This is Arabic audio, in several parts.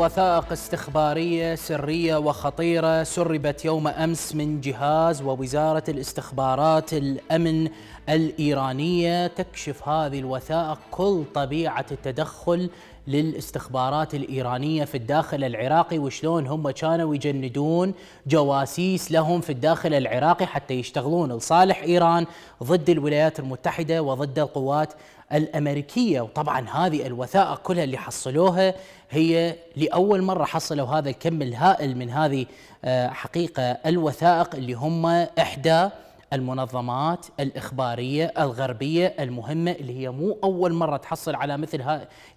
وثائق استخبارية سرية وخطيرة سربت يوم أمس من جهاز ووزارة الاستخبارات الأمن الإيرانية تكشف هذه الوثائق كل طبيعة التدخل للاستخبارات الإيرانية في الداخل العراقي وشلون هم كانوا يجندون جواسيس لهم في الداخل العراقي حتى يشتغلون لصالح إيران ضد الولايات المتحدة وضد القوات الأمريكية وطبعا هذه الوثائق كلها اللي حصلوها هي لأول مرة حصلوا هذا الكم الهائل من هذه آه، حقيقة الوثائق اللي هم إحدى المنظمات الإخبارية الغربية المهمة اللي هي مو أول مرة تحصل على مثل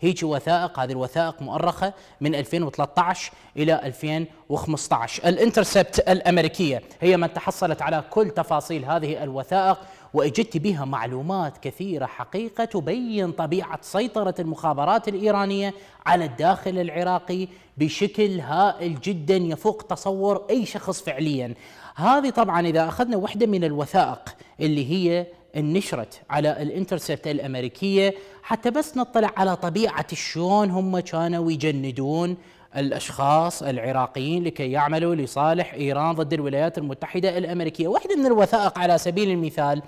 هيك وثائق هذه الوثائق مؤرخة من 2013 إلى 2015 الانترسبت الأمريكية هي من تحصلت على كل تفاصيل هذه الوثائق وإجدت بها معلومات كثيرة حقيقة تبين طبيعة سيطرة المخابرات الإيرانية على الداخل العراقي بشكل هائل جدا يفوق تصور أي شخص فعليا هذه طبعا إذا أخذنا واحدة من الوثائق اللي هي نشرت على الانترسبت الأمريكية حتى بس نطلع على طبيعة شلون هم كانوا يجندون الاشخاص العراقيين لكي يعملوا لصالح ايران ضد الولايات المتحده الامريكيه، واحده من الوثائق على سبيل المثال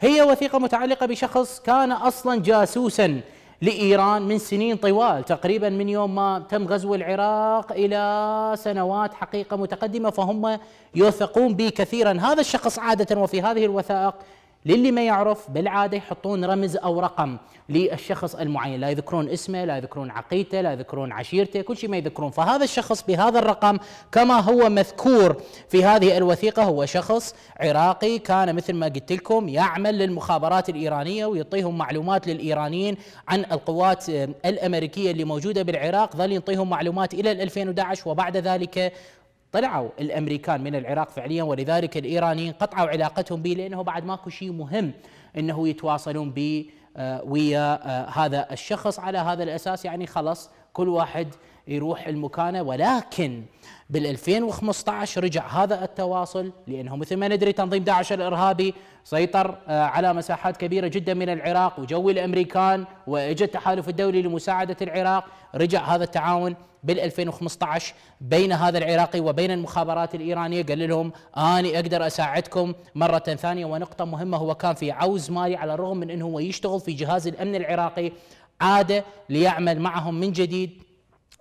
هي وثيقه متعلقه بشخص كان اصلا جاسوسا لإيران من سنين طوال تقريبا من يوم ما تم غزو العراق إلى سنوات حقيقة متقدمة فهم يوثقون به كثيرا هذا الشخص عادة وفي هذه الوثائق للي ما يعرف بالعاده يحطون رمز او رقم للشخص المعين لا يذكرون اسمه لا يذكرون عقيدته لا يذكرون عشيرته كل شيء ما يذكرون فهذا الشخص بهذا الرقم كما هو مذكور في هذه الوثيقه هو شخص عراقي كان مثل ما قلت لكم يعمل للمخابرات الايرانيه ويعطيهم معلومات للايرانيين عن القوات الامريكيه اللي موجوده بالعراق ظل يعطيهم معلومات الى 2011 وبعد ذلك طلعوا الامريكان من العراق فعليا ولذلك الايرانيين قطعوا علاقتهم به لانه بعد ماكو شيء مهم انه يتواصلون به آه، ويا آه، هذا الشخص على هذا الاساس يعني خلص كل واحد يروح المكانه ولكن بال 2015 رجع هذا التواصل لانه مثل ما ندري تنظيم داعش الارهابي سيطر آه، على مساحات كبيره جدا من العراق وجو الامريكان واجى التحالف الدولي لمساعده العراق رجع هذا التعاون بال 2015 بين هذا العراقي وبين المخابرات الايرانيه قال لهم اني اقدر اساعدكم مره ثانيه ونقطه مهمه هو كان في عوز مالي على الرغم من انه هو يشتغل في جهاز الامن العراقي عاد ليعمل معهم من جديد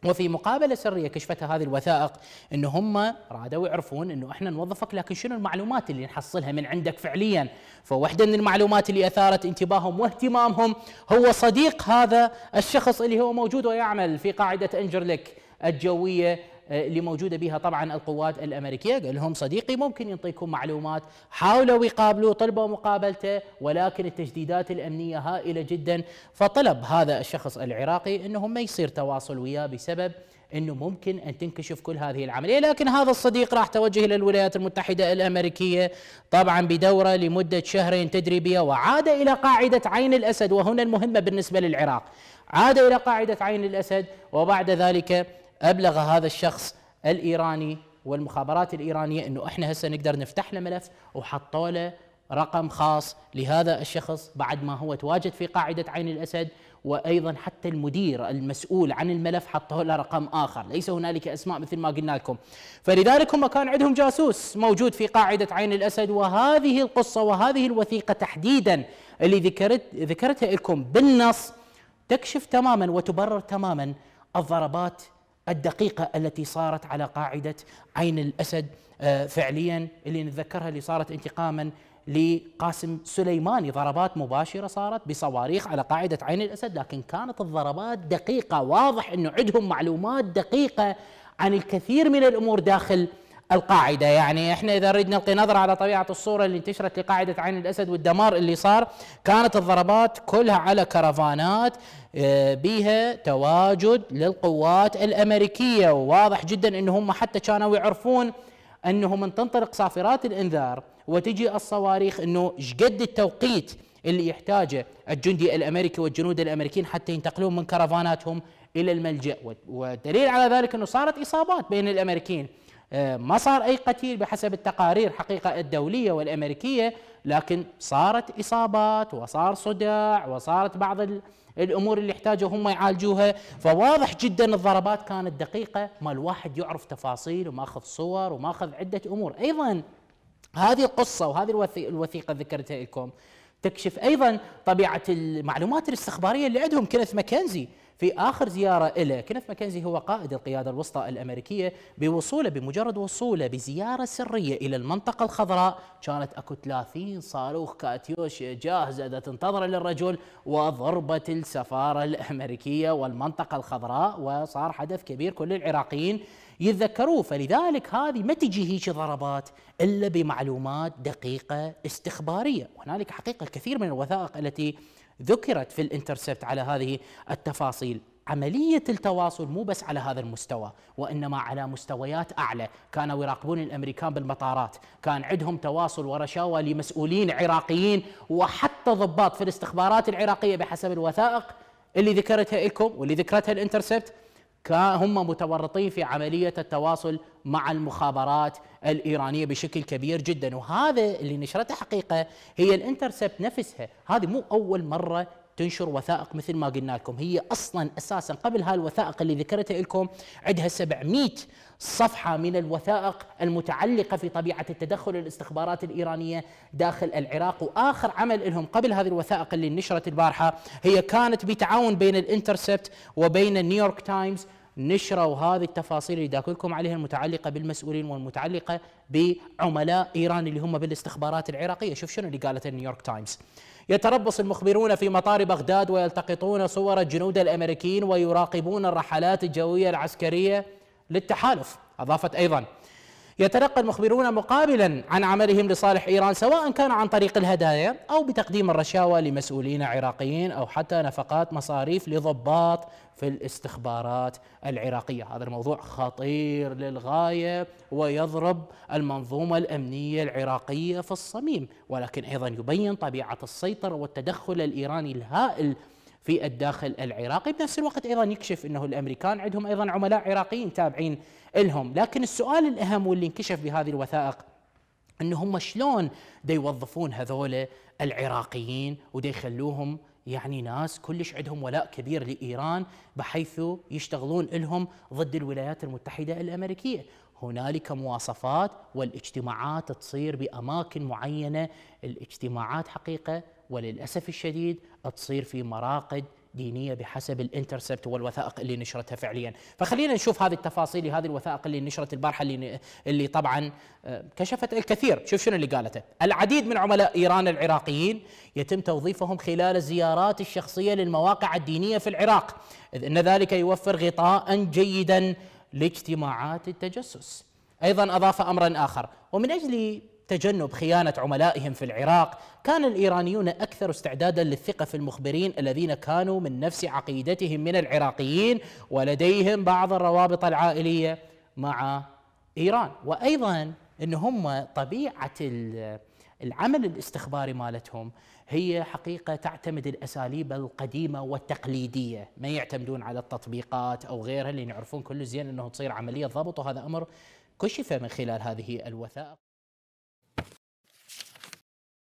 وفي مقابلة سرية كشفتها هذه الوثائق انه هم رادوا يعرفون انه احنا نوظفك لكن شنو المعلومات اللي نحصلها من عندك فعليا؟ فواحدة من المعلومات اللي اثارت انتباههم واهتمامهم هو صديق هذا الشخص اللي هو موجود ويعمل في قاعدة انجرلك الجوية اللي موجوده بها طبعا القوات الامريكيه قال لهم صديقي ممكن ينطيكم معلومات حاولوا يقابلوه طلبوا مقابلته ولكن التجديدات الامنيه هائله جدا فطلب هذا الشخص العراقي انه ما يصير تواصل وياه بسبب انه ممكن ان تنكشف كل هذه العمليه، لكن هذا الصديق راح توجه الى الولايات المتحده الامريكيه طبعا بدوره لمده شهرين تدريبيه وعاد الى قاعده عين الاسد وهنا المهمه بالنسبه للعراق. عاد الى قاعده عين الاسد وبعد ذلك ابلغ هذا الشخص الايراني والمخابرات الايرانيه انه احنا هسه نقدر نفتح له ملف وحطوا له رقم خاص لهذا الشخص بعد ما هو تواجد في قاعده عين الاسد وايضا حتى المدير المسؤول عن الملف حطوا له رقم اخر، ليس هنالك اسماء مثل ما قلنا لكم. فلذلك هم كان عندهم جاسوس موجود في قاعده عين الاسد وهذه القصه وهذه الوثيقه تحديدا اللي ذكرت ذكرتها لكم بالنص تكشف تماما وتبرر تماما الضربات الدقيقة التي صارت على قاعدة عين الأسد آه، فعليا اللي نتذكرها اللي صارت انتقاما لقاسم سليماني ضربات مباشرة صارت بصواريخ على قاعدة عين الأسد لكن كانت الضربات دقيقة واضح أنه عندهم معلومات دقيقة عن الكثير من الأمور داخل القاعده يعني احنا اذا نريد نلقي نظره على طبيعه الصوره اللي انتشرت لقاعده عين الاسد والدمار اللي صار كانت الضربات كلها على كرفانات آه، بها تواجد للقوات الامريكيه وواضح جدا ان هم حتى كانوا يعرفون انه من تنطلق صافرات الانذار وتجي الصواريخ انه شقد التوقيت اللي يحتاجه الجندي الامريكي والجنود الامريكيين حتى ينتقلون من كرفاناتهم الى الملجا والدليل على ذلك انه صارت اصابات بين الامريكيين ما صار أي قتيل بحسب التقارير حقيقة الدولية والأمريكية لكن صارت إصابات وصار صداع وصارت بعض الأمور اللي احتاجوا هم يعالجوها فواضح جدا الضربات كانت دقيقة ما الواحد يعرف تفاصيل وماخذ صور وماخذ عدة أمور أيضا هذه القصة وهذه الوثيقة ذكرتها لكم تكشف ايضا طبيعه المعلومات الاستخباريه اللي عندهم كينيث ماكنزي في اخر زياره له، كينيث ماكنزي هو قائد القياده الوسطى الامريكيه بوصوله بمجرد وصوله بزياره سريه الى المنطقه الخضراء كانت اكو 30 صاروخ كاتيوش جاهزه اذا تنتظر للرجل وضربت السفاره الامريكيه والمنطقه الخضراء وصار حدث كبير كل العراقيين يتذكروه فلذلك هذه ما تجي هيك ضربات الا بمعلومات دقيقه استخباريه وهنالك حقيقه كثير من الوثائق التي ذكرت في الانترسبت على هذه التفاصيل عملية التواصل مو بس على هذا المستوى وإنما على مستويات أعلى كانوا يراقبون الأمريكان بالمطارات كان عندهم تواصل ورشاوى لمسؤولين عراقيين وحتى ضباط في الاستخبارات العراقية بحسب الوثائق اللي ذكرتها لكم واللي ذكرتها الانترسبت هم متورطين في عملية التواصل مع المخابرات الإيرانية بشكل كبير جدا وهذا اللي نشرته حقيقة هي الانترسبت نفسها هذه مو أول مرة تنشر وثائق مثل ما قلنا لكم هي اصلا اساسا قبل هاي الوثائق اللي ذكرتها لكم عندها 700 صفحه من الوثائق المتعلقه في طبيعه التدخل الاستخبارات الايرانيه داخل العراق واخر عمل لهم قبل هذه الوثائق اللي نشرت البارحه هي كانت بتعاون بين الانترسبت وبين نيويورك تايمز نشروا هذه التفاصيل اللي داكلكم عليها المتعلقه بالمسؤولين والمتعلقه بعملاء ايران اللي هم بالاستخبارات العراقيه شوف شنو اللي قالت نيويورك تايمز يتربص المخبرون في مطار بغداد ويلتقطون صور الجنود الامريكيين ويراقبون الرحلات الجويه العسكريه للتحالف اضافت ايضا يتلقى المخبرون مقابلا عن عملهم لصالح ايران سواء كان عن طريق الهدايا او بتقديم الرشاوى لمسؤولين عراقيين او حتى نفقات مصاريف لضباط في الاستخبارات العراقيه، هذا الموضوع خطير للغايه ويضرب المنظومه الامنيه العراقيه في الصميم، ولكن ايضا يبين طبيعه السيطره والتدخل الايراني الهائل في الداخل العراقي بنفس الوقت أيضا يكشف أنه الأمريكان عندهم أيضا عملاء عراقيين تابعين لهم لكن السؤال الأهم واللي انكشف بهذه الوثائق أنه هم شلون دي يوظفون هذول العراقيين ودي يخلوهم يعني ناس كلش عندهم ولاء كبير لإيران بحيث يشتغلون لهم ضد الولايات المتحدة الأمريكية هنالك مواصفات والاجتماعات تصير بأماكن معينة الاجتماعات حقيقة وللأسف الشديد تصير في مراقد دينية بحسب الانترسبت والوثائق اللي نشرتها فعليا فخلينا نشوف هذه التفاصيل هذه الوثائق اللي نشرت البارحة اللي, اللي طبعا آه، كشفت الكثير شوف شنو اللي قالته العديد من عملاء إيران العراقيين يتم توظيفهم خلال الزيارات الشخصية للمواقع الدينية في العراق إذ أن ذلك يوفر غطاء جيدا لاجتماعات التجسس أيضا أضاف أمرا آخر ومن أجل تجنب خيانة عملائهم في العراق كان الإيرانيون أكثر استعدادا للثقة في المخبرين الذين كانوا من نفس عقيدتهم من العراقيين ولديهم بعض الروابط العائلية مع إيران وأيضا أن هم طبيعة العمل الاستخباري مالتهم هي حقيقة تعتمد الأساليب القديمة والتقليدية ما يعتمدون على التطبيقات أو غيرها اللي يعرفون كل زين أنه تصير عملية ضبط وهذا أمر كشف من خلال هذه الوثائق